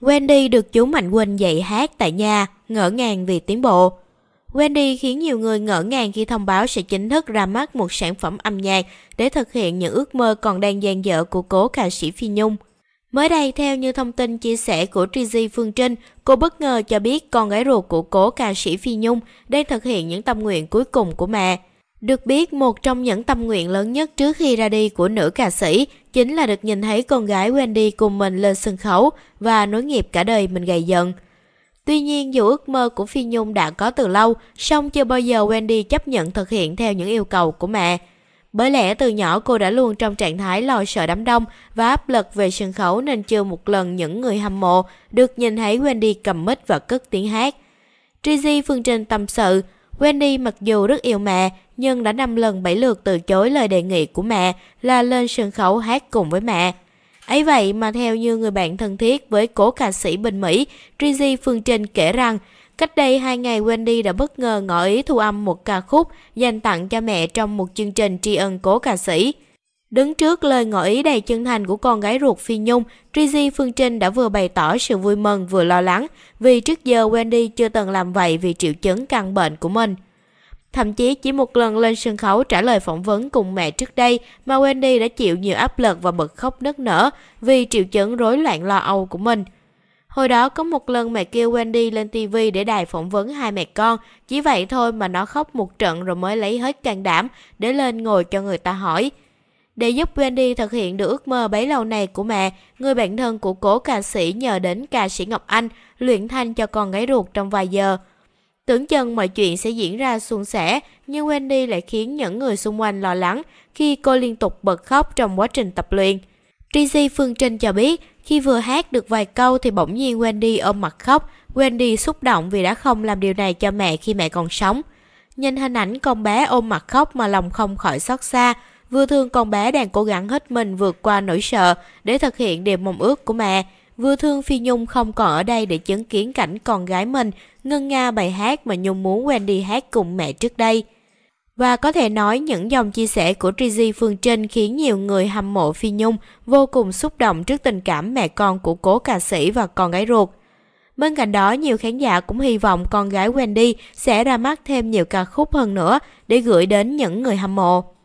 Wendy được chú Mạnh Quỳnh dạy hát tại nhà, ngỡ ngàng vì tiến bộ. Wendy khiến nhiều người ngỡ ngàng khi thông báo sẽ chính thức ra mắt một sản phẩm âm nhạc để thực hiện những ước mơ còn đang dang dở của cố ca sĩ Phi Nhung. Mới đây, theo như thông tin chia sẻ của Trizy Phương Trinh, cô bất ngờ cho biết con gái ruột của cố ca sĩ Phi Nhung đang thực hiện những tâm nguyện cuối cùng của mẹ. Được biết, một trong những tâm nguyện lớn nhất trước khi ra đi của nữ ca sĩ chính là được nhìn thấy con gái Wendy cùng mình lên sân khấu và nối nghiệp cả đời mình gầy dần. Tuy nhiên, dù ước mơ của Phi Nhung đã có từ lâu, song chưa bao giờ Wendy chấp nhận thực hiện theo những yêu cầu của mẹ. Bởi lẽ từ nhỏ cô đã luôn trong trạng thái lo sợ đám đông và áp lực về sân khấu nên chưa một lần những người hâm mộ được nhìn thấy Wendy cầm mic và cất tiếng hát. Trizy phương trình tâm sự, Wendy mặc dù rất yêu mẹ, nhưng đã năm lần bảy lượt từ chối lời đề nghị của mẹ là lên sân khấu hát cùng với mẹ. Ấy vậy mà theo như người bạn thân thiết với cố ca sĩ Bình Mỹ, Trizy Phương Trinh kể rằng, cách đây hai ngày Wendy đã bất ngờ ngỏ ý thu âm một ca khúc dành tặng cho mẹ trong một chương trình tri ân cố ca sĩ. Đứng trước lời ngỏ ý đầy chân thành của con gái ruột Phi Nhung, Trizy Phương Trinh đã vừa bày tỏ sự vui mừng vừa lo lắng vì trước giờ Wendy chưa từng làm vậy vì triệu chứng căn bệnh của mình. Thậm chí chỉ một lần lên sân khấu trả lời phỏng vấn cùng mẹ trước đây mà Wendy đã chịu nhiều áp lực và bật khóc nức nở vì triệu chứng rối loạn lo âu của mình. Hồi đó có một lần mẹ kêu Wendy lên TV để đài phỏng vấn hai mẹ con, chỉ vậy thôi mà nó khóc một trận rồi mới lấy hết can đảm để lên ngồi cho người ta hỏi – để giúp Wendy thực hiện được ước mơ bấy lâu này của mẹ, người bạn thân của cố ca sĩ nhờ đến ca sĩ Ngọc Anh luyện thanh cho con gái ruột trong vài giờ. Tưởng chừng mọi chuyện sẽ diễn ra suôn sẻ, nhưng Wendy lại khiến những người xung quanh lo lắng khi cô liên tục bật khóc trong quá trình tập luyện. Trizy Phương Trinh cho biết, khi vừa hát được vài câu thì bỗng nhiên Wendy ôm mặt khóc. Wendy xúc động vì đã không làm điều này cho mẹ khi mẹ còn sống. Nhìn hình ảnh con bé ôm mặt khóc mà lòng không khỏi xót xa vừa thương con bé đang cố gắng hết mình vượt qua nỗi sợ để thực hiện điều mong ước của mẹ, vừa thương Phi Nhung không còn ở đây để chứng kiến cảnh con gái mình ngân nga bài hát mà Nhung muốn Wendy hát cùng mẹ trước đây. Và có thể nói những dòng chia sẻ của Trizy Phương Trinh khiến nhiều người hâm mộ Phi Nhung vô cùng xúc động trước tình cảm mẹ con của cố ca sĩ và con gái ruột. Bên cạnh đó, nhiều khán giả cũng hy vọng con gái Wendy sẽ ra mắt thêm nhiều ca khúc hơn nữa để gửi đến những người hâm mộ.